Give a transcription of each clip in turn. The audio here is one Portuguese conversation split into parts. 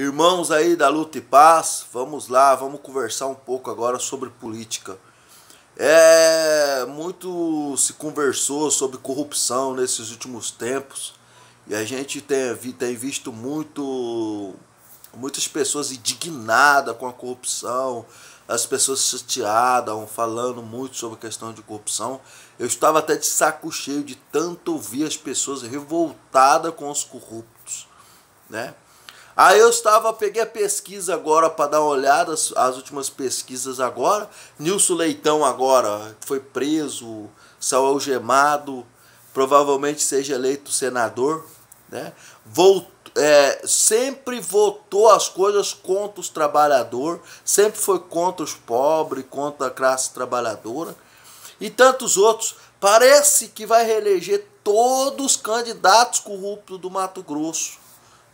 Irmãos aí da luta e paz, vamos lá, vamos conversar um pouco agora sobre política. É, muito se conversou sobre corrupção nesses últimos tempos e a gente tem, tem visto muito muitas pessoas indignadas com a corrupção, as pessoas chateadas, falando muito sobre a questão de corrupção. Eu estava até de saco cheio de tanto ouvir as pessoas revoltadas com os corruptos, né? Aí eu estava, peguei a pesquisa agora para dar uma olhada, as, as últimas pesquisas agora. Nilson Leitão agora foi preso, saiu algemado, provavelmente seja eleito senador, né? Voltou é, sempre votou as coisas contra os trabalhadores, sempre foi contra os pobres, contra a classe trabalhadora e tantos outros. Parece que vai reeleger todos os candidatos corruptos do Mato Grosso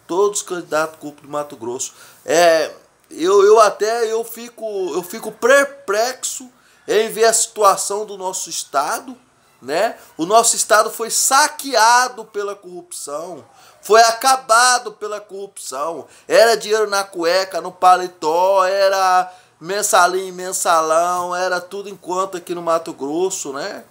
todos os candidatos CUP do Mato Grosso. É, eu, eu até eu fico, eu fico perplexo em ver a situação do nosso Estado. Né? O nosso Estado foi saqueado pela corrupção, foi acabado pela corrupção. Era dinheiro na cueca, no paletó, era mensalinho, mensalão, era tudo enquanto aqui no Mato Grosso, né?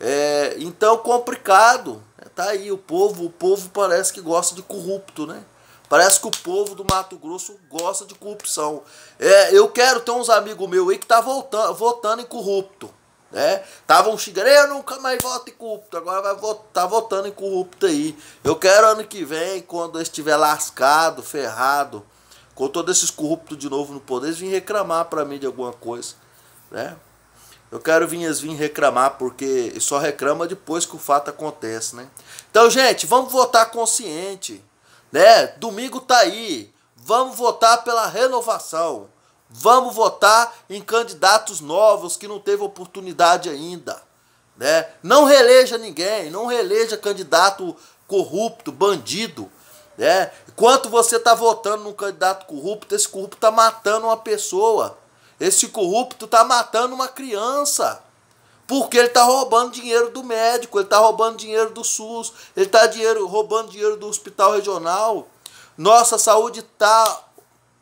É, então complicado, tá aí o povo, o povo parece que gosta de corrupto, né? Parece que o povo do Mato Grosso gosta de corrupção. É, eu quero ter uns amigos meus aí que tá voltando, votando em corrupto, né? Estavam xingando, eu nunca mais voto em corrupto, agora vai votar, tá votando em corrupto aí. Eu quero ano que vem, quando eu estiver lascado, ferrado, com todos esses corruptos de novo no poder, eles reclamar para mim de alguma coisa, né? Eu quero vinhas vir reclamar, porque só reclama depois que o fato acontece, né? Então, gente, vamos votar consciente, né? Domingo tá aí. Vamos votar pela renovação. Vamos votar em candidatos novos que não teve oportunidade ainda, né? Não reeleja ninguém, não reeleja candidato corrupto, bandido, né? Enquanto você tá votando num candidato corrupto, esse corrupto tá matando uma pessoa. Esse corrupto está matando uma criança. Porque ele está roubando dinheiro do médico, ele está roubando dinheiro do SUS, ele está dinheiro, roubando dinheiro do hospital regional. Nossa saúde está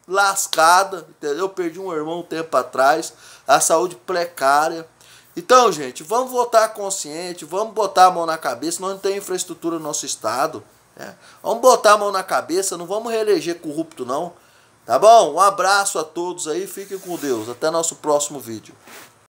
lascada, entendeu? Eu perdi um irmão um tempo atrás, a saúde precária. Então, gente, vamos votar consciente, vamos botar a mão na cabeça, nós não tem infraestrutura no nosso estado. Né? Vamos botar a mão na cabeça, não vamos reeleger corrupto, não. Tá bom? Um abraço a todos aí, fiquem com Deus. Até nosso próximo vídeo.